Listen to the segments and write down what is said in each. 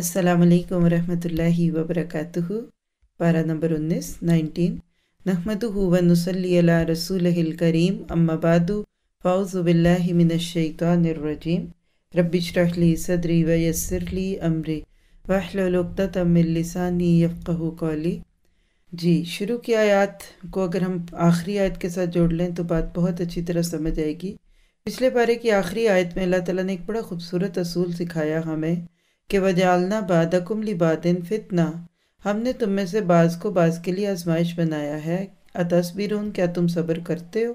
السلام علیکم ورحمۃ اللہ وبرکاتہ پارہ نمبر انیس نائنٹین نحمد ہو علی نسلی رسول کریم امہ بادو باللہ من الشیطان الرجیم رب اشرح لی صدری ویسر لی امری وحل یسرلی من لسانی یفقہ قولی جی شروع کی آیات کو اگر ہم آخری آیت کے ساتھ جوڑ لیں تو بات بہت اچھی طرح سمجھ آئے گی پچھلے پارے کی آخری آیت میں اللہ تعالیٰ نے ایک بڑا خوبصورت اصول سکھایا ہمیں کہ وجالنا بادکم لی لبادن فتنہ ہم نے تم میں سے بعض کو بعض کے لیے آزمائش بنایا ہے اتصبرون کیا تم صبر کرتے ہو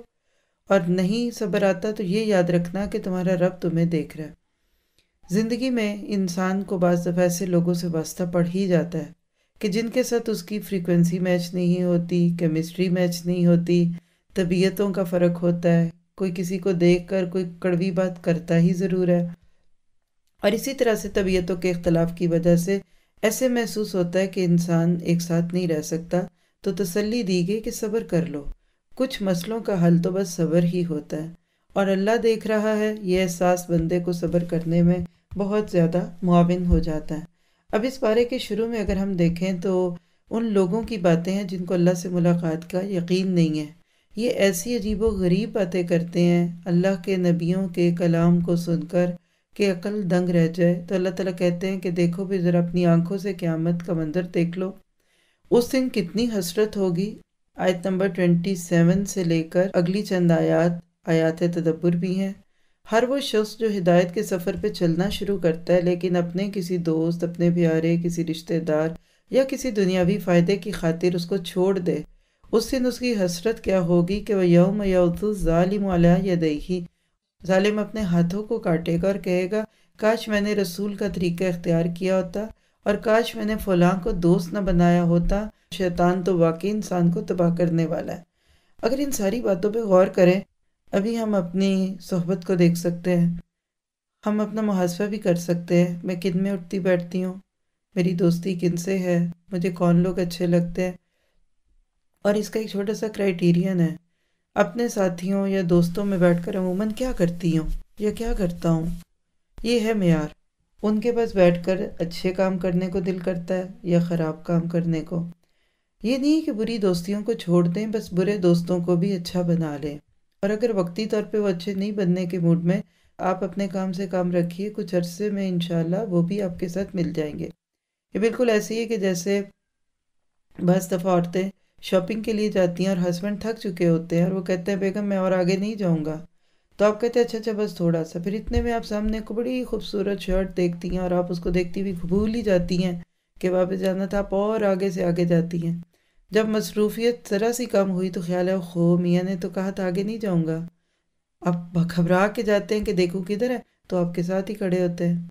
اور نہیں صبر آتا تو یہ یاد رکھنا کہ تمہارا رب تمہیں دیکھ رہا ہے زندگی میں انسان کو بعض دفعہ ایسے لوگوں سے واسطہ پڑھ ہی جاتا ہے کہ جن کے ساتھ اس کی فریکوینسی میچ نہیں ہوتی کیمسٹری میچ نہیں ہوتی طبیعتوں کا فرق ہوتا ہے کوئی کسی کو دیکھ کر کوئی کڑوی بات کرتا ہی ضرور ہے اور اسی طرح سے طبیعتوں کے اختلاف کی وجہ سے ایسے محسوس ہوتا ہے کہ انسان ایک ساتھ نہیں رہ سکتا تو تسلی دی گئی کہ صبر کر لو کچھ مسئلوں کا حل تو بس صبر ہی ہوتا ہے اور اللہ دیکھ رہا ہے یہ احساس بندے کو صبر کرنے میں بہت زیادہ معاون ہو جاتا ہے اب اس بارے کے شروع میں اگر ہم دیکھیں تو ان لوگوں کی باتیں ہیں جن کو اللہ سے ملاقات کا یقین نہیں ہے یہ ایسی عجیب و غریب باتیں کرتے ہیں اللہ کے نبیوں کے کلام کو سن کر کہ عقل دنگ رہ جائے تو اللہ تعالیٰ کہتے ہیں کہ دیکھو بھی ذرا اپنی آنکھوں سے قیامت کا منظر دیکھ لو اس دن کتنی حسرت ہوگی آیت نمبر ٹوینٹی سیون سے لے کر اگلی چند آیات آیات تدبر بھی ہیں ہر وہ شخص جو ہدایت کے سفر پہ چلنا شروع کرتا ہے لیکن اپنے کسی دوست اپنے پیارے کسی رشتہ دار یا کسی دنیاوی فائدے کی خاطر اس کو چھوڑ دے اس دن اس کی حسرت کیا ہوگی کہ وہ یوم یوت ظالم علا یا ظالم اپنے ہاتھوں کو کاٹے گا اور کہے گا کاش میں نے رسول کا طریقہ اختیار کیا ہوتا اور کاش میں نے فلاں کو دوست نہ بنایا ہوتا شیطان تو واقعی انسان کو تباہ کرنے والا ہے اگر ان ساری باتوں پہ غور کریں ابھی ہم اپنی صحبت کو دیکھ سکتے ہیں ہم اپنا محاسفہ بھی کر سکتے ہیں میں کن میں اٹھتی بیٹھتی ہوں میری دوستی کن سے ہے مجھے کون لوگ اچھے لگتے ہیں اور اس کا ایک چھوٹا سا کرائیٹیرین ہے اپنے ساتھیوں یا دوستوں میں بیٹھ کر عموماً کیا کرتی ہوں یا کیا کرتا ہوں یہ ہے معیار ان کے پاس بیٹھ کر اچھے کام کرنے کو دل کرتا ہے یا خراب کام کرنے کو یہ نہیں کہ بری دوستیوں کو چھوڑ دیں بس برے دوستوں کو بھی اچھا بنا لیں اور اگر وقتی طور پہ وہ اچھے نہیں بننے کے موڈ میں آپ اپنے کام سے کام رکھیے کچھ عرصے میں انشاءاللہ وہ بھی آپ کے ساتھ مل جائیں گے یہ بالکل ایسی ہے کہ جیسے بعض دفعہ عورتیں شاپنگ کے لیے جاتی ہیں اور ہسبینڈ تھک چکے ہوتے ہیں اور وہ کہتے ہیں بیگم میں اور آگے نہیں جاؤں گا تو آپ کہتے ہیں اچھا اچھا بس تھوڑا سا پھر اتنے میں آپ سامنے کو بڑی خوبصورت شرٹ دیکھتی ہیں اور آپ اس کو دیکھتی ہوئی بھول ہی جاتی ہیں کہ واپس جانا تھا آپ اور آگے سے آگے جاتی ہیں جب مصروفیت ذرا سی کم ہوئی تو خیال ہے خو میاں نے تو کہا تھا آگے نہیں جاؤں گا آپ گھبرا کے جاتے ہیں کہ دیکھوں کدھر ہے تو آپ کے ساتھ ہی کھڑے ہوتے ہیں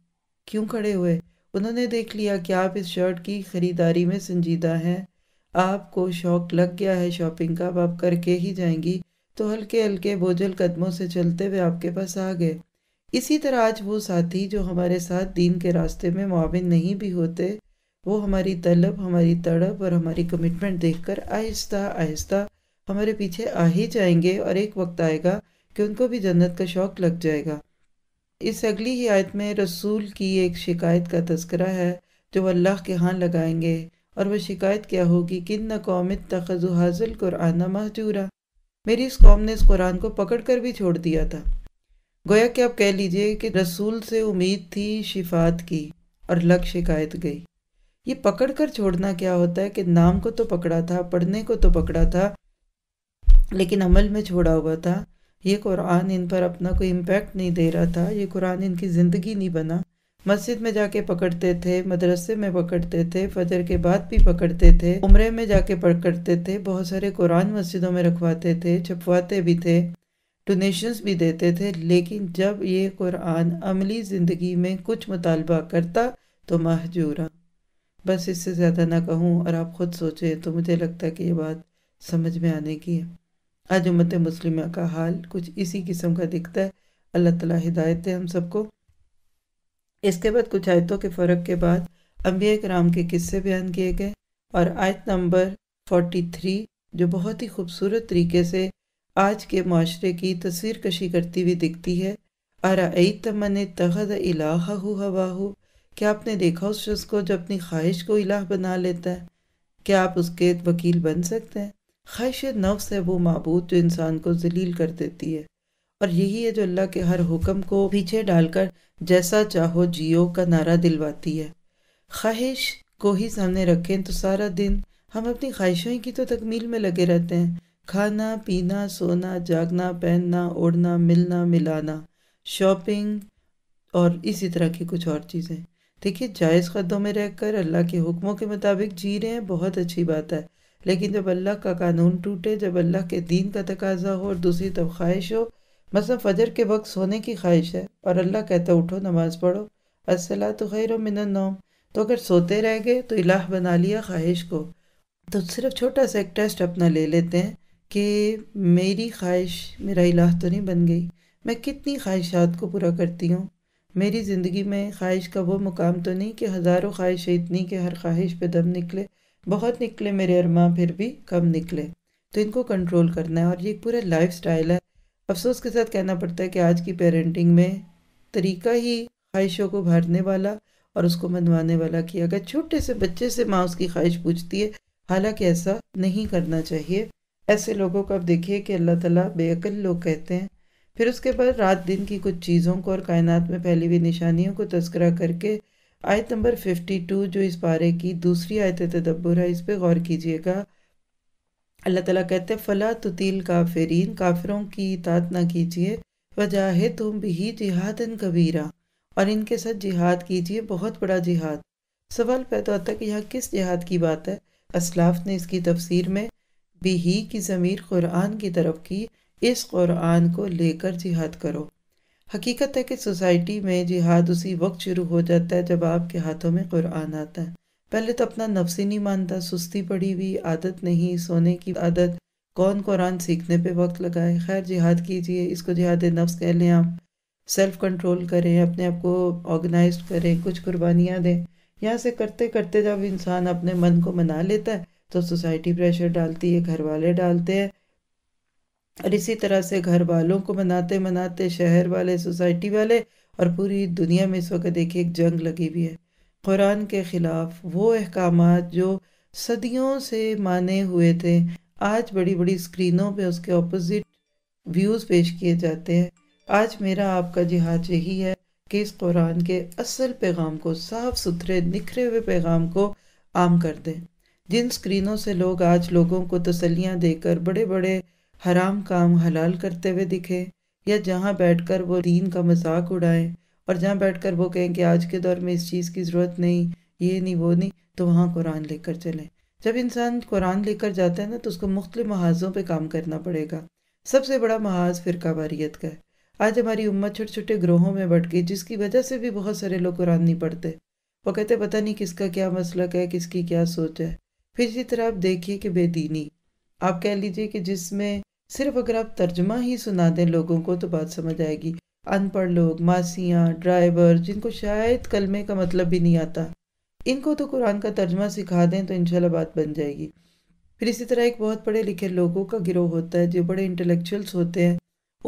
کیوں کھڑے ہوئے انہوں نے دیکھ لیا کہ آپ اس شرٹ کی خریداری میں سنجیدہ ہیں آپ کو شوق لگ گیا ہے شاپنگ کا اب آپ کر کے ہی جائیں گی تو ہلکے ہلکے بوجھل قدموں سے چلتے ہوئے آپ کے پاس آ گئے اسی طرح آج وہ ساتھی جو ہمارے ساتھ دین کے راستے میں معاون نہیں بھی ہوتے وہ ہماری طلب ہماری تڑپ اور ہماری کمٹمنٹ دیکھ کر آہستہ آہستہ ہمارے پیچھے آ ہی جائیں گے اور ایک وقت آئے گا کہ ان کو بھی جنت کا شوق لگ جائے گا اس اگلی ہی آیت میں رسول کی ایک شکایت کا تذکرہ ہے جو اللہ کے ہاں لگائیں گے اور وہ شکایت کیا ہوگی کن نہ قوم تخذ و حاضل قرآن آنا میری اس قوم نے اس قرآن کو پکڑ کر بھی چھوڑ دیا تھا گویا کہ آپ کہہ لیجئے کہ رسول سے امید تھی شفات کی اور لگ شکایت گئی یہ پکڑ کر چھوڑنا کیا ہوتا ہے کہ نام کو تو پکڑا تھا پڑھنے کو تو پکڑا تھا لیکن عمل میں چھوڑا ہوا تھا یہ قرآن ان پر اپنا کوئی امپیکٹ نہیں دے رہا تھا یہ قرآن ان کی زندگی نہیں بنا مسجد میں جا کے پکڑتے تھے مدرسے میں پکڑتے تھے فجر کے بعد بھی پکڑتے تھے عمرے میں جا کے پکڑتے تھے بہت سارے قرآن مسجدوں میں رکھواتے تھے چھپواتے بھی تھے ڈونیشنز بھی دیتے تھے لیکن جب یہ قرآن عملی زندگی میں کچھ مطالبہ کرتا تو محجورہ بس اس سے زیادہ نہ کہوں اور آپ خود سوچیں تو مجھے لگتا ہے کہ یہ بات سمجھ میں آنے کی ہے آج امت مسلمہ کا حال کچھ اسی قسم کا دکھتا ہے اللہ تعالیٰ ہدایت ہے ہم سب کو اس کے بعد کچھ آیتوں کے فرق کے بعد انبیاء کرام کے قصے بیان کیے گئے اور آیت نمبر 43 جو بہت ہی خوبصورت طریقے سے آج کے معاشرے کی تصویر کشی کرتی ہوئی دکھتی ہے ارائیت من تغد الہ الح ہوا ہو کیا آپ نے دیکھا اس شخص کو جو اپنی خواہش کو الہ بنا لیتا ہے کیا آپ اس کے وکیل بن سکتے ہیں خواہش نفس ہے وہ معبود جو انسان کو ذلیل کر دیتی ہے اور یہی ہے جو اللہ کے ہر حکم کو پیچھے ڈال کر جیسا چاہو جیو کا نعرہ دلواتی ہے خواہش کو ہی سامنے رکھیں تو سارا دن ہم اپنی خواہشوں کی تو تکمیل میں لگے رہتے ہیں کھانا پینا سونا جاگنا پہننا اوڑھنا ملنا ملانا شاپنگ اور اسی طرح کی کچھ اور چیزیں دیکھیے جائز قدوں میں رہ کر اللہ کے حکموں کے مطابق جی رہے ہیں بہت اچھی بات ہے لیکن جب اللہ کا قانون ٹوٹے جب اللہ کے دین کا تقاضا ہو اور دوسری طب خواہش ہو مثلا فجر کے وقت سونے کی خواہش ہے اور اللہ کہتا اٹھو نماز پڑھو السلا تو خیر و من النوم تو اگر سوتے رہ گئے تو الہ بنا لیا خواہش کو تو صرف چھوٹا سا ایک ٹیسٹ اپنا لے لیتے ہیں کہ میری خواہش میرا الہ تو نہیں بن گئی میں کتنی خواہشات کو پورا کرتی ہوں میری زندگی میں خواہش کا وہ مقام تو نہیں کہ ہزاروں خواہشیں اتنی کہ ہر خواہش پہ دم نکلے بہت نکلے میرے ارماں پھر بھی کم نکلے تو ان کو کنٹرول کرنا ہے اور یہ پورا لائف سٹائل ہے افسوس کے ساتھ کہنا پڑتا ہے کہ آج کی پیرنٹنگ میں طریقہ ہی خواہشوں کو بھرنے والا اور اس کو منوانے والا کیا گیا چھوٹے سے بچے سے ماں اس کی خواہش پوچھتی ہے حالانکہ ایسا نہیں کرنا چاہیے ایسے لوگوں کو اب دیکھیے کہ اللہ تعالیٰ بے اقل لوگ کہتے ہیں پھر اس کے بعد رات دن کی کچھ چیزوں کو اور کائنات میں پھیلی ہوئی نشانیوں کو تذکرہ کر کے آیت نمبر ففٹی ٹو جو اس پارے کی دوسری آیت تدبر ہے اس پہ غور کیجیے گا اللہ تعالیٰ کہتے ہیں فلا تطیل کافرین کافروں کی اطاعت نہ کیجیے وجاہ تم بھی جہاد ان کبیراں اور ان کے ساتھ جہاد کیجیے بہت بڑا جہاد سوال پیدا ہوتا ہے کہ یہاں کس جہاد کی بات ہے اسلاف نے اس کی تفسیر میں بھی کی ضمیر قرآن کی طرف کی اس قرآن کو لے کر جہاد کرو حقیقت ہے کہ سوسائٹی میں جہاد اسی وقت شروع ہو جاتا ہے جب آپ کے ہاتھوں میں قرآن آتا ہے پہلے تو اپنا نفس ہی نہیں مانتا سستی پڑی ہوئی عادت نہیں سونے کی عادت کون قرآن سیکھنے پہ وقت لگائے خیر جہاد کیجئے اس کو جہاد نفس کہہ لیں آپ سیلف کنٹرول کریں اپنے آپ کو آرگنائز کریں کچھ قربانیاں دیں یہاں سے کرتے کرتے جب انسان اپنے من کو منا لیتا ہے تو سوسائٹی پریشر ڈالتی ہے گھر والے ڈالتے ہیں اور اسی طرح سے گھر والوں کو مناتے مناتے شہر والے سوسائٹی والے اور پوری دنیا میں اس وقت ایک جنگ لگی ہوئی ہے قرآن کے خلاف وہ احکامات جو صدیوں سے مانے ہوئے تھے آج بڑی بڑی اسکرینوں پہ اس کے اپوزٹ ویوز پیش کیے جاتے ہیں آج میرا آپ کا جہاد یہی ہے کہ اس قرآن کے اصل پیغام کو صاف ستھرے نکھرے ہوئے پیغام کو عام کر دیں جن اسکرینوں سے لوگ آج لوگوں کو تسلیاں دے کر بڑے بڑے حرام کام حلال کرتے ہوئے دکھے یا جہاں بیٹھ کر وہ دین کا مذاق اڑائیں اور جہاں بیٹھ کر وہ کہیں کہ آج کے دور میں اس چیز کی ضرورت نہیں یہ نہیں وہ نہیں تو وہاں قرآن لے کر چلیں جب انسان قرآن لے کر جاتا ہے نا تو اس کو مختلف محاذوں پہ کام کرنا پڑے گا سب سے بڑا محاذ فرقہ واریت کا ہے آج ہماری امت چھوٹے چھوٹے گروہوں میں بٹ گئی جس کی وجہ سے بھی بہت سارے لوگ قرآن نہیں پڑھتے وہ کہتے پتہ نہیں کس کا کیا مسئلہ ہے کس کی کیا سوچ ہے پھر اسی طرح آپ دیکھیے کہ بے دینی آپ کہہ لیجئے کہ جس میں صرف اگر آپ ترجمہ ہی سنا دیں لوگوں کو تو بات سمجھ آئے گی ان پڑھ لوگ ماسیاں ڈرائیور جن کو شاید کلمے کا مطلب بھی نہیں آتا ان کو تو قرآن کا ترجمہ سکھا دیں تو انشاءاللہ بات بن جائے گی پھر اسی طرح ایک بہت پڑھے لکھے لوگوں کا گروہ ہوتا ہے جو بڑے انٹلیکچوئلس ہوتے ہیں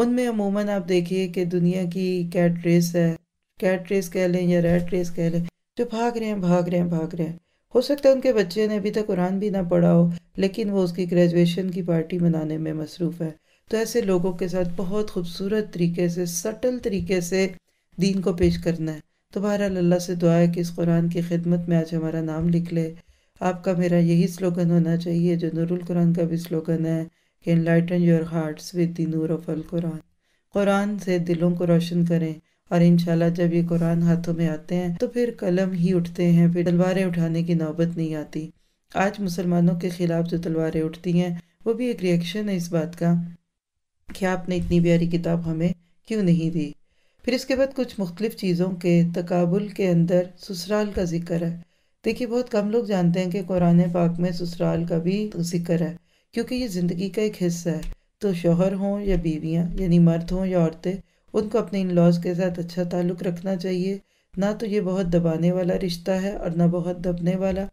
ان میں عموماً آپ دیکھیے کہ دنیا کی کیٹ ریس ہے کیٹ ریس کہہ لیں یا ریٹ ریس کہہ لیں جو بھاگ رہے ہیں بھاگ رہے ہیں بھاگ رہے ہیں ہو سکتا ہے ان کے بچے نے ابھی تک قرآن بھی نہ پڑھا ہو لیکن وہ اس کی گریجویشن کی پارٹی منانے میں مصروف ہے تو ایسے لوگوں کے ساتھ بہت خوبصورت طریقے سے سٹل طریقے سے دین کو پیش کرنا ہے تو بہرحال اللہ سے دعا ہے کہ اس قرآن کی خدمت میں آج ہمارا نام لکھ لے آپ کا میرا یہی سلوگن ہونا چاہیے جو نور القرآن کا بھی سلوگن ہے کہ enlighten your hearts with the نور آف القرآن قرآن سے دلوں کو روشن کریں اور انشاءاللہ جب یہ قرآن ہاتھوں میں آتے ہیں تو پھر قلم ہی اٹھتے ہیں پھر تلواریں اٹھانے کی نوبت نہیں آتی آج مسلمانوں کے خلاف جو تلواریں اٹھتی ہیں وہ بھی ایک ریئیکشن ہے اس بات کا کہ آپ نے اتنی پیاری کتاب ہمیں کیوں نہیں دی پھر اس کے بعد کچھ مختلف چیزوں کے تقابل کے اندر سسرال کا ذکر ہے دیکھیے بہت کم لوگ جانتے ہیں کہ قرآن پاک میں سسرال کا بھی ذکر ہے کیونکہ یہ زندگی کا ایک حصہ ہے تو شوہر ہوں یا بیویاں یعنی مرد ہوں یا عورتیں ان کو اپنے ان لاز کے ساتھ اچھا تعلق رکھنا چاہیے نہ تو یہ بہت دبانے والا رشتہ ہے اور نہ بہت دبنے والا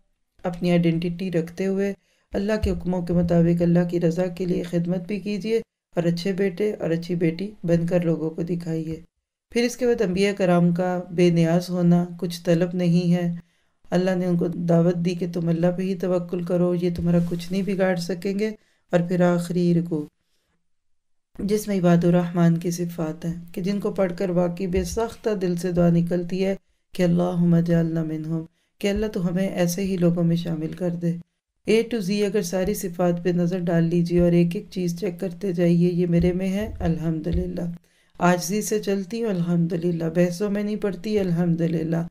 اپنی آئیڈنٹی رکھتے ہوئے اللہ کے حکموں کے مطابق اللہ کی رضا کے لیے خدمت بھی کیجیے اور اچھے بیٹے اور اچھی بیٹی بن کر لوگوں کو دکھائیے پھر اس کے بعد انبیاء کرام کا بے نیاز ہونا کچھ طلب نہیں ہے اللہ نے ان کو دعوت دی کہ تم اللہ پہ ہی توکل کرو یہ تمہارا کچھ نہیں بگاڑ سکیں گے اور پھر آخری رکو جس میں عباد الرحمن کی صفات ہیں کہ جن کو پڑھ کر واقعی بے سختہ دل سے دعا نکلتی ہے کہ اللہ ہم منہم کہ اللہ تو ہمیں ایسے ہی لوگوں میں شامل کر دے اے ٹو زی اگر ساری صفات پہ نظر ڈال لیجئے اور ایک ایک چیز چیک کرتے جائیے یہ میرے میں ہے الحمدللہ آجزی سے چلتی ہوں الحمدللہ بحثوں میں نہیں پڑتی الحمدللہ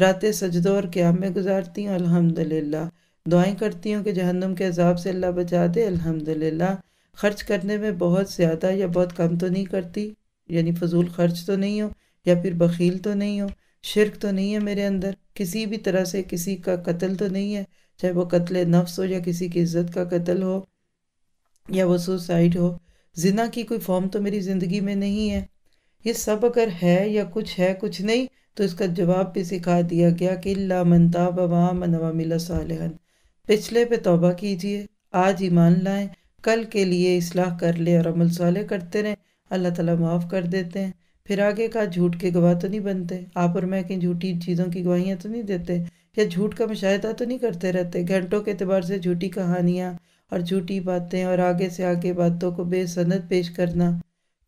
راتیں سجدوں اور قیام میں گزارتی ہوں الحمدللہ دعائیں کرتی ہوں کہ جہنم کے عذاب سے اللہ بچا دے الحمدللہ خرچ کرنے میں بہت زیادہ یا بہت کم تو نہیں کرتی یعنی فضول خرچ تو نہیں ہو یا پھر بخیل تو نہیں ہو شرک تو نہیں ہے میرے اندر کسی بھی طرح سے کسی کا قتل تو نہیں ہے چاہے وہ قتل نفس ہو یا کسی کی عزت کا قتل ہو یا وہ سوسائڈ ہو زنا کی کوئی فارم تو میری زندگی میں نہیں ہے یہ سب اگر ہے یا کچھ ہے کچھ نہیں تو اس کا جواب بھی سکھا دیا گیا کہ اللہ منتاب عوامن صالحن پچھلے پہ توبہ کیجئے آج ایمان لائیں کل کے لیے اصلاح کر لیں اور عمل صالح کرتے رہیں اللہ تعالیٰ معاف کر دیتے ہیں پھر آگے کا جھوٹ کے گواہ تو نہیں بنتے آپ اور میں کہیں جھوٹی چیزوں کی گواہیاں تو نہیں دیتے یا جھوٹ کا مشاہدہ تو نہیں کرتے رہتے گھنٹوں کے اعتبار سے جھوٹی کہانیاں اور جھوٹی باتیں اور آگے سے آگے باتوں کو بے سند پیش کرنا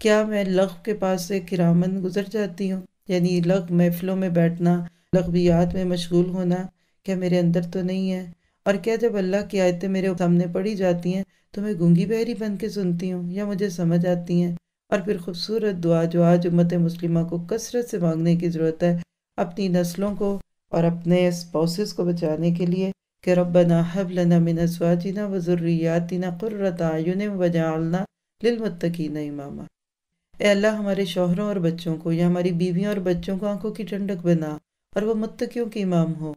کیا میں لغ کے پاس سے کرامن گزر جاتی ہوں یعنی لغ محفلوں میں بیٹھنا لغویات میں مشغول ہونا کیا میرے اندر تو نہیں ہے اور کیا جب اللہ کی آیتیں میرے سامنے پڑھی جاتی ہیں تو میں گنگی بہری بن کے سنتی ہوں یا مجھے سمجھ آتی ہیں اور پھر خوبصورت دعا جو آج امت مسلمہ کو کثرت سے مانگنے کی ضرورت ہے اپنی نسلوں کو اور اپنے اسپوسز کو بچانے کے لیے کہ ربنا حب لنا من ازواجنا و ذریاتنا قرۃ اعین بجالنا للمتقین اماما اے اللہ ہمارے شوہروں اور بچوں کو یا ہماری بیویوں اور بچوں کو آنکھوں کی ٹھنڈک بنا اور وہ متقیوں کی امام ہو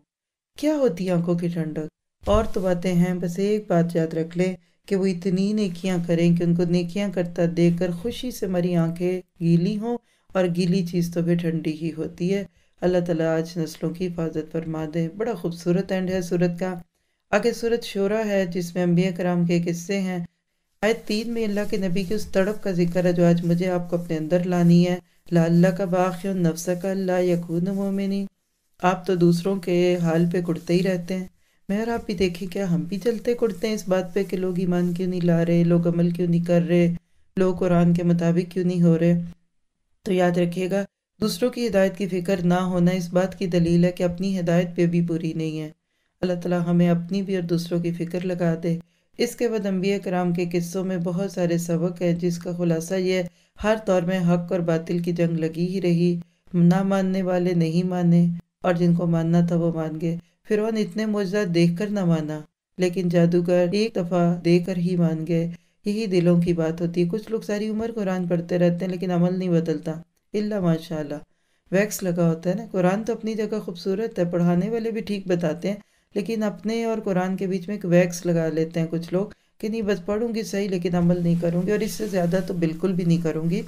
کیا ہوتی ہے آنکھوں کی ٹھنڈک اور تو باتیں ہیں بس ایک بات یاد رکھ لیں کہ وہ اتنی نیکیاں کریں کہ ان کو نیکیاں کرتا دیکھ کر خوشی سے ہماری آنکھیں گیلی ہوں اور گیلی چیز تو بھی ٹھنڈی ہی ہوتی ہے اللہ تعالیٰ آج نسلوں کی حفاظت فرما دے بڑا خوبصورت اینڈ ہے سورت کا آگے سورت شعرا ہے جس میں انبیاء کرام کے قصے ہیں آئے تین میں اللہ کے نبی کی اس تڑپ کا ذکر ہے جو آج مجھے آپ کو اپنے اندر لانی ہے لا اللہ کا باخیوں نفس کا اللہ یقون مومنی آپ تو دوسروں کے حال پہ کڑتے ہی رہتے ہیں مہر آپ بھی دیکھیں کیا ہم بھی چلتے کڑتے ہیں اس بات پہ کہ لوگ ایمان کیوں نہیں لا رہے لوگ عمل کیوں نہیں کر رہے لوگ قرآن کے مطابق کیوں نہیں ہو رہے تو یاد رکھیے گا دوسروں کی ہدایت کی فکر نہ ہونا اس بات کی دلیل ہے کہ اپنی ہدایت پہ بھی بری نہیں ہے اللہ تعالیٰ ہمیں اپنی بھی اور دوسروں کی فکر لگا دے اس کے بعد انبیاء کرام کے قصوں میں بہت سارے سبق ہیں جس کا خلاصہ یہ ہر دور میں حق اور باطل کی جنگ لگی ہی رہی نہ ماننے والے نہیں مانے اور جن کو ماننا تھا وہ مان گئے فرعون اتنے معجزات دیکھ کر نہ مانا لیکن جادوگر ایک دفعہ دے کر ہی مان گئے یہی دلوں کی بات ہوتی ہے کچھ لوگ ساری عمر قرآن پڑھتے رہتے ہیں لیکن عمل نہیں بدلتا اللہ ماشاء اللہ ویکس لگا ہوتا ہے نا قرآن تو اپنی جگہ خوبصورت ہے پڑھانے والے بھی ٹھیک بتاتے ہیں لیکن اپنے اور قرآن کے بیچ میں ایک ویکس لگا لیتے ہیں کچھ لوگ کہ نہیں بس پڑھوں گی صحیح لیکن عمل نہیں کروں گی اور اس سے زیادہ تو بالکل بھی نہیں کروں گی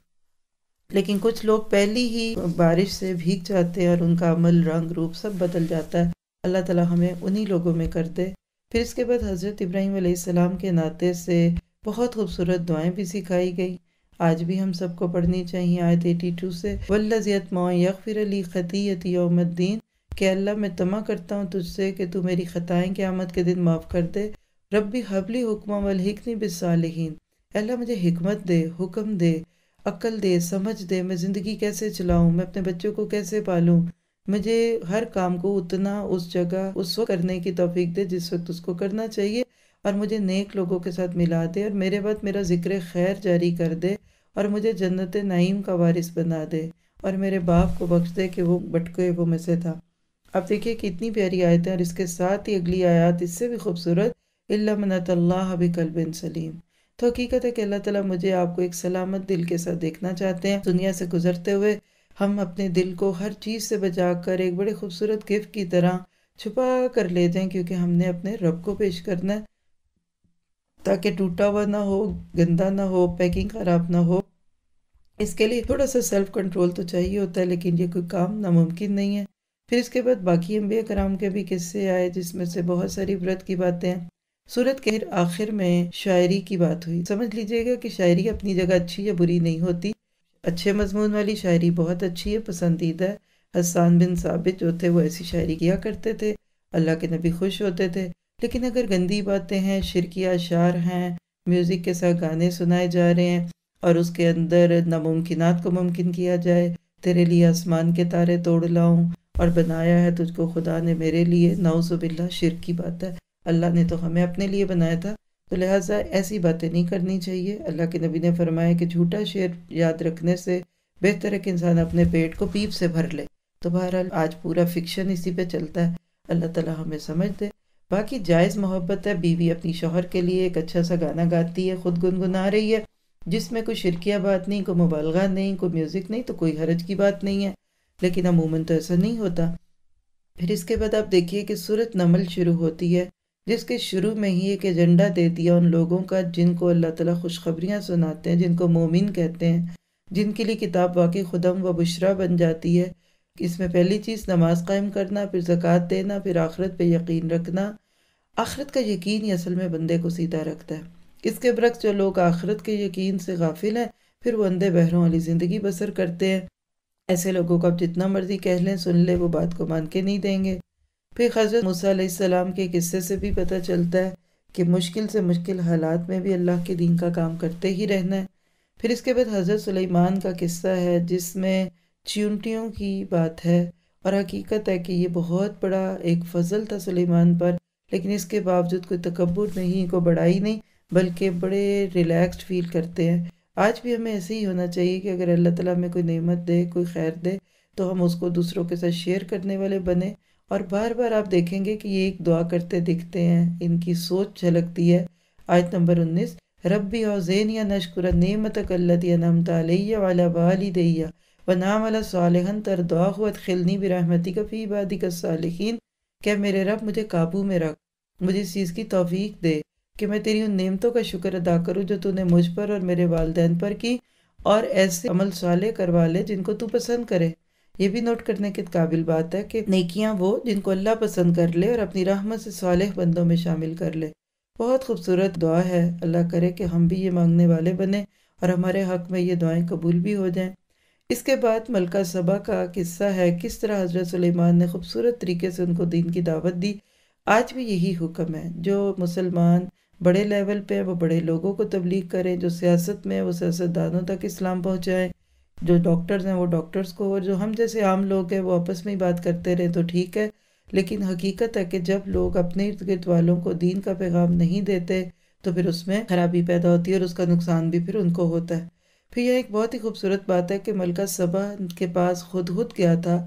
لیکن کچھ لوگ پہلی ہی بارش سے بھیگ جاتے ہیں اور ان کا عمل رنگ روپ سب بدل جاتا ہے اللہ تعالیٰ ہمیں انہی لوگوں میں کر دے پھر اس کے بعد حضرت ابراہیم علیہ السلام کے ناطے سے بہت خوبصورت دعائیں بھی سکھائی گئیں آج بھی ہم سب کو پڑھنی چاہیے آیت ایٹی ٹو سے ولازیت یغفر علی خطیت الدین کہ اللہ میں تمع کرتا ہوں تجھ سے کہ تو میری خطائیں قیامت کے دن معاف کر دے رب بھی حبلی حکمہ والحکنی بسالحین اللہ مجھے حکمت دے حکم دے عقل دے سمجھ دے میں زندگی کیسے چلاؤں میں اپنے بچوں کو کیسے پالوں مجھے ہر کام کو اتنا اس جگہ اس وقت کرنے کی توفیق دے جس وقت اس کو کرنا چاہیے اور مجھے نیک لوگوں کے ساتھ ملا دے اور میرے بعد میرا ذکر خیر جاری کر دے اور مجھے جنت نعیم کا وارث بنا دے اور میرے باپ کو بخش دے کہ وہ بٹکے وہ میں سے تھا اب دیکھیے کتنی پیاری آیتیں اور اس کے ساتھ ہی اگلی آیات اس سے بھی خوبصورت اللہ حبی قلب سلیم تو حقیقت ہے کہ اللہ تعالیٰ مجھے آپ کو ایک سلامت دل کے ساتھ دیکھنا چاہتے ہیں دنیا سے گزرتے ہوئے ہم اپنے دل کو ہر چیز سے بجا کر ایک بڑے خوبصورت گفٹ کی طرح چھپا کر لے جائیں کیونکہ ہم نے اپنے رب کو پیش کرنا ہے تاکہ ٹوٹا ہوا نہ ہو گندہ نہ ہو پیکنگ خراب نہ ہو اس کے لیے تھوڑا سا سیلف کنٹرول تو چاہیے ہوتا ہے لیکن یہ کوئی کام ناممکن نہیں ہے پھر اس کے بعد باقی انبیاء کرام کے بھی قصے آئے جس میں سے بہت ساری عبرت کی باتیں ہیں صورت کے آخر میں شاعری کی بات ہوئی سمجھ لیجئے گا کہ شاعری اپنی جگہ اچھی یا بری نہیں ہوتی اچھے مضمون والی شاعری بہت اچھی ہے پسندیدہ حسان بن ثابت جو تھے وہ ایسی شاعری کیا کرتے تھے اللہ کے نبی خوش ہوتے تھے لیکن اگر گندی باتیں ہیں شرکیہ اشعار ہیں میوزک کے ساتھ گانے سنائے جا رہے ہیں اور اس کے اندر ناممکنات کو ممکن کیا جائے تیرے لیے آسمان کے تارے توڑ لاؤں اور بنایا ہے تجھ کو خدا نے میرے لیے نعوذ باللہ شرک کی بات ہے اللہ نے تو ہمیں اپنے لیے بنایا تھا تو لہٰذا ایسی باتیں نہیں کرنی چاہیے اللہ کے نبی نے فرمایا کہ جھوٹا شعر یاد رکھنے سے بہتر ہے کہ انسان اپنے پیٹ کو پیپ سے بھر لے تو بہرحال آج پورا فکشن اسی پہ چلتا ہے اللہ تعالیٰ ہمیں سمجھ دے باقی جائز محبت ہے بیوی اپنی شوہر کے لیے ایک اچھا سا گانا گاتی ہے خود گنگنا رہی ہے جس میں کوئی شرکیہ بات نہیں کوئی مبالغہ نہیں کوئی میوزک نہیں تو کوئی حرج کی بات نہیں ہے لیکن عموماً تو ایسا نہیں ہوتا پھر اس کے بعد آپ دیکھیے کہ صورت نمل شروع ہوتی ہے جس کے شروع میں ہی ایک ایجنڈا دے دیا ان لوگوں کا جن کو اللہ تعالیٰ خوشخبریاں سناتے ہیں جن کو مومن کہتے ہیں جن کے لیے کتاب واقعی خدم و بشرا بن جاتی ہے اس میں پہلی چیز نماز قائم کرنا پھر زکوٰۃ دینا پھر آخرت پہ یقین رکھنا آخرت کا یقین ہی اصل میں بندے کو سیدھا رکھتا ہے اس کے برقس جو لوگ آخرت کے یقین سے غافل ہیں پھر وہ اندھے بہروں والی زندگی بسر کرتے ہیں ایسے لوگوں کو آپ جتنا مرضی کہہ لیں سن لیں وہ بات کو مان کے نہیں دیں گے پھر حضرت موسیٰ علیہ السلام کے قصے سے بھی پتہ چلتا ہے کہ مشکل سے مشکل حالات میں بھی اللہ کے دین کا کام کرتے ہی رہنا ہے پھر اس کے بعد حضرت سلیمان کا قصہ ہے جس میں چیونٹیوں کی بات ہے اور حقیقت ہے کہ یہ بہت بڑا ایک فضل تھا سلیمان پر لیکن اس کے باوجود کوئی تکبر نہیں کوئی بڑائی نہیں بلکہ بڑے ریلیکسڈ فیل کرتے ہیں آج بھی ہمیں ایسے ہی ہونا چاہیے کہ اگر اللہ تعالیٰ ہمیں کوئی نعمت دے کوئی خیر دے تو ہم اس کو دوسروں کے ساتھ شیئر کرنے والے بنے اور بار بار آپ دیکھیں گے کہ یہ ایک دعا کرتے دکھتے ہیں ان کی سوچ جھلکتی ہے آیت نمبر انیس ربی اور زین یا نشکر نعمت اکلت یا نمتا علیہ والا دیا و نام والا صالح تر دعا خود خلنی بھی رحمتی کا فی بادی کا صالحین کہ میرے رب مجھے قابو میں رکھ مجھے اس چیز کی توفیق دے کہ میں تیری ان نعمتوں کا شکر ادا کروں جو تو نے مجھ پر اور میرے والدین پر کی اور ایسے عمل صالح کروا لے جن کو تو پسند کرے یہ بھی نوٹ کرنے کے قابل بات ہے کہ نیکیاں وہ جن کو اللہ پسند کر لے اور اپنی رحمت سے صالح بندوں میں شامل کر لے بہت خوبصورت دعا ہے اللہ کرے کہ ہم بھی یہ مانگنے والے بنے اور ہمارے حق میں یہ دعائیں قبول بھی ہو جائیں اس کے بعد ملکہ صبا کا قصہ ہے کس طرح حضرت سلیمان نے خوبصورت طریقے سے ان کو دین کی دعوت دی آج بھی یہی حکم ہے جو مسلمان بڑے لیول پہ وہ بڑے لوگوں کو تبلیغ کریں جو سیاست میں وہ سیاست دانوں تک اسلام پہنچائیں جو ڈاکٹرز ہیں وہ ڈاکٹرز کو اور جو ہم جیسے عام لوگ ہیں وہ آپس میں ہی بات کرتے رہے تو ٹھیک ہے لیکن حقیقت ہے کہ جب لوگ اپنے ارد گرد والوں کو دین کا پیغام نہیں دیتے تو پھر اس میں خرابی پیدا ہوتی ہے اور اس کا نقصان بھی پھر ان کو ہوتا ہے پھر یہ ایک بہت ہی خوبصورت بات ہے کہ ملکہ صبا کے پاس خود خود گیا تھا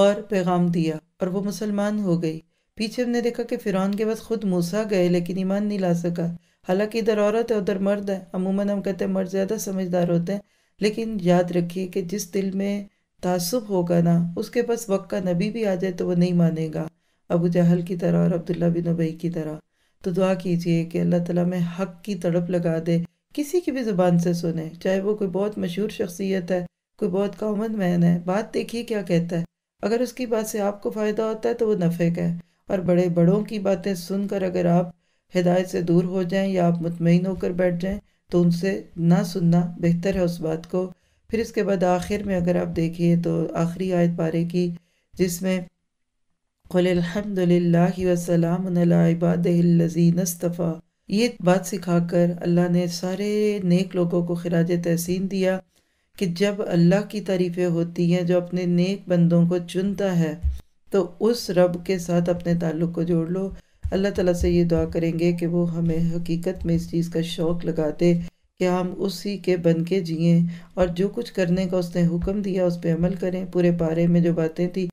اور پیغام دیا اور وہ مسلمان ہو گئی پیچھے ہم نے دیکھا کہ فرعون کے بعد خود موسا گئے لیکن ایمان نہیں لا سکا حالانکہ ادھر عورت ہے ادھر مرد ہے عموماً ہم کہتے ہیں مرد زیادہ سمجھدار ہوتے ہیں لیکن یاد رکھیے کہ جس دل میں تعصب ہوگا نا اس کے پاس وقت کا نبی بھی آ جائے تو وہ نہیں مانے گا ابو جہل کی طرح اور عبداللہ بن نبئی کی طرح تو دعا کیجیے کہ اللہ تعالیٰ میں حق کی تڑپ لگا دے کسی کی بھی زبان سے سنیں چاہے وہ کوئی بہت مشہور شخصیت ہے کوئی بہت کامن مین ہے بات دیکھیے کیا کہتا ہے اگر اس کی بات سے آپ کو فائدہ ہوتا ہے تو وہ نفق ہے اور بڑے بڑوں کی باتیں سن کر اگر آپ ہدایت سے دور ہو جائیں یا آپ مطمئن ہو کر بیٹھ جائیں تو ان سے نہ سننا بہتر ہے اس بات کو پھر اس کے بعد آخر میں اگر آپ دیکھیے تو آخری آیت پارے کی جس میں خل الحمد للّہ وسلم اباد الزینصطفیٰ یہ بات سکھا کر اللہ نے سارے نیک لوگوں کو خراج تحسین دیا کہ جب اللہ کی تعریفیں ہوتی ہیں جو اپنے نیک بندوں کو چنتا ہے تو اس رب کے ساتھ اپنے تعلق کو جوڑ لو اللہ تعالیٰ سے یہ دعا کریں گے کہ وہ ہمیں حقیقت میں اس چیز کا شوق لگاتے کہ ہم اسی کے بن کے جئیں اور جو کچھ کرنے کا اس نے حکم دیا اس پہ عمل کریں پورے پارے میں جو باتیں تھیں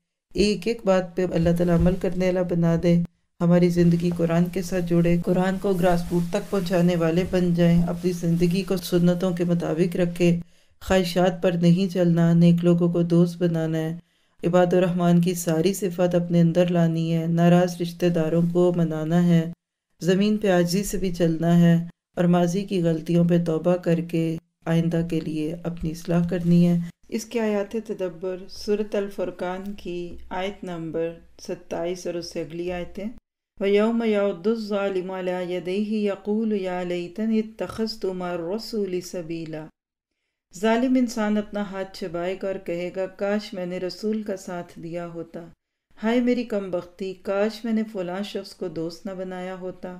ایک ایک بات پہ اللہ تعالیٰ عمل کرنے والا بنا دے ہماری زندگی قرآن کے ساتھ جوڑے قرآن کو گراس روٹ تک پہنچانے والے بن جائیں اپنی زندگی کو سنتوں کے مطابق رکھے خواہشات پر نہیں چلنا نیک لوگوں کو دوست بنانا ہے عباد الرحمن کی ساری صفت اپنے اندر لانی ہے ناراض رشتہ داروں کو منانا ہے زمین پہ آجزی سے بھی چلنا ہے اور ماضی کی غلطیوں پہ توبہ کر کے آئندہ کے لیے اپنی اصلاح کرنی ہے اس کے آیات تدبر صورت الفرقان کی آیت نمبر ستائیس اور اس سے اگلی آیتیں وَيَوْمَ يَعُدُّ عَلَىٰ يَدَيْهِ يَقُولُ يَا لَيْتَنِ اتَّخَذْتُ مَا الرَّسُولِ سَبِيلًا ظالم انسان اپنا ہاتھ چھپائے گا اور کہے گا کاش میں نے رسول کا ساتھ دیا ہوتا ہائے میری کم بختی کاش میں نے فلاں شخص کو دوست نہ بنایا ہوتا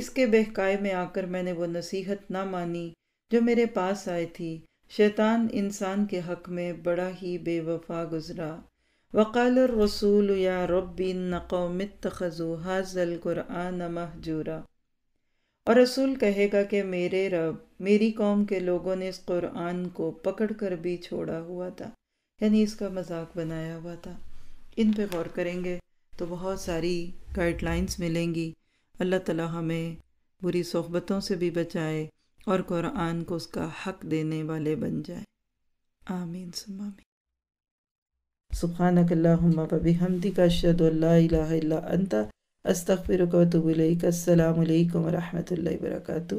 اس کے بہکائے میں آ کر میں نے وہ نصیحت نہ مانی جو میرے پاس آئی تھی شیطان انسان کے حق میں بڑا ہی بے وفا گزرا وقال الرسول یا رب ان قوم اتخذوا حاضل قرآن محجورا اور رسول کہے گا کہ میرے رب میری قوم کے لوگوں نے اس قرآن کو پکڑ کر بھی چھوڑا ہوا تھا یعنی اس کا مذاق بنایا ہوا تھا ان پہ غور کریں گے تو بہت ساری گائیڈ لائنز ملیں گی اللہ تعالی ہمیں بری صحبتوں سے بھی بچائے اور قرآن کو اس کا حق دینے والے بن جائے آمین سبحانک اللہم و اشہدو اللہ الہ الا و شد الۃۃ السلام علیکم و رحمت اللہ وبرکاتہ